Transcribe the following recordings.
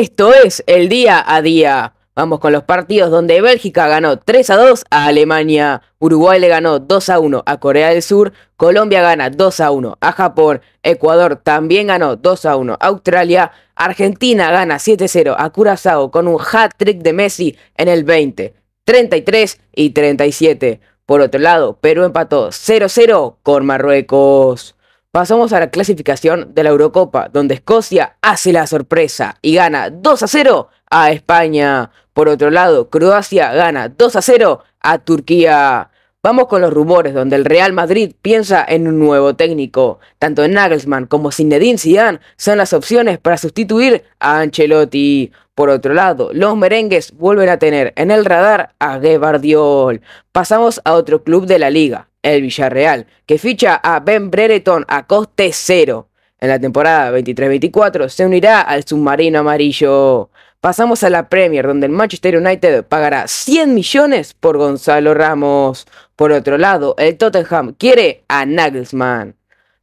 Esto es el día a día. Vamos con los partidos donde Bélgica ganó 3 a 2 a Alemania, Uruguay le ganó 2 a 1 a Corea del Sur, Colombia gana 2 a 1 a Japón, Ecuador también ganó 2 a 1 a Australia, Argentina gana 7 a 0 a Curazao con un hat-trick de Messi en el 20, 33 y 37. Por otro lado, Perú empató 0 a 0 con Marruecos. Pasamos a la clasificación de la Eurocopa, donde Escocia hace la sorpresa y gana 2 a 0 a España. Por otro lado, Croacia gana 2 a 0 a Turquía. Vamos con los rumores donde el Real Madrid piensa en un nuevo técnico. Tanto Nagelsmann como Zinedine Zidane son las opciones para sustituir a Ancelotti. Por otro lado, los merengues vuelven a tener en el radar a Guevardiol. Pasamos a otro club de la liga, el Villarreal, que ficha a Ben Brereton a coste cero. En la temporada 23-24 se unirá al submarino amarillo. Pasamos a la Premier, donde el Manchester United pagará 100 millones por Gonzalo Ramos. Por otro lado, el Tottenham quiere a Nagelsmann.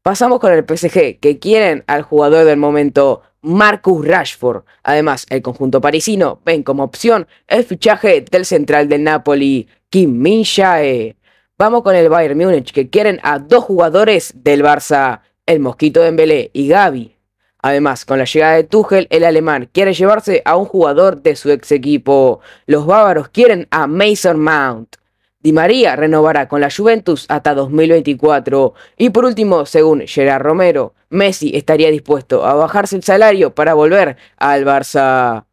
Pasamos con el PSG, que quieren al jugador del momento, Marcus Rashford. Además, el conjunto parisino ven como opción el fichaje del central de Napoli, Kim Min-jae. Vamos con el Bayern Múnich, que quieren a dos jugadores del Barça, el Mosquito Dembélé y Gaby. Además, con la llegada de Tuchel, el alemán quiere llevarse a un jugador de su ex equipo. Los bávaros quieren a Mason Mount. Di María renovará con la Juventus hasta 2024. Y por último, según Gerard Romero, Messi estaría dispuesto a bajarse el salario para volver al Barça.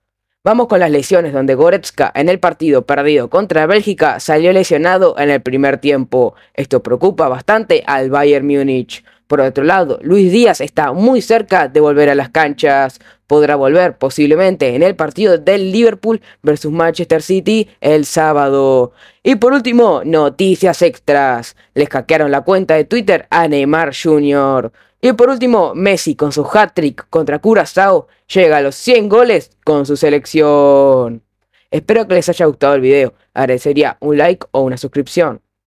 Vamos con las lesiones donde Goretzka en el partido perdido contra Bélgica salió lesionado en el primer tiempo. Esto preocupa bastante al Bayern Múnich. Por otro lado, Luis Díaz está muy cerca de volver a las canchas. Podrá volver posiblemente en el partido del Liverpool versus Manchester City el sábado. Y por último, noticias extras. Les hackearon la cuenta de Twitter a Neymar Jr. Y por último, Messi con su hat-trick contra Curazao llega a los 100 goles con su selección. Espero que les haya gustado el video. Agradecería un like o una suscripción.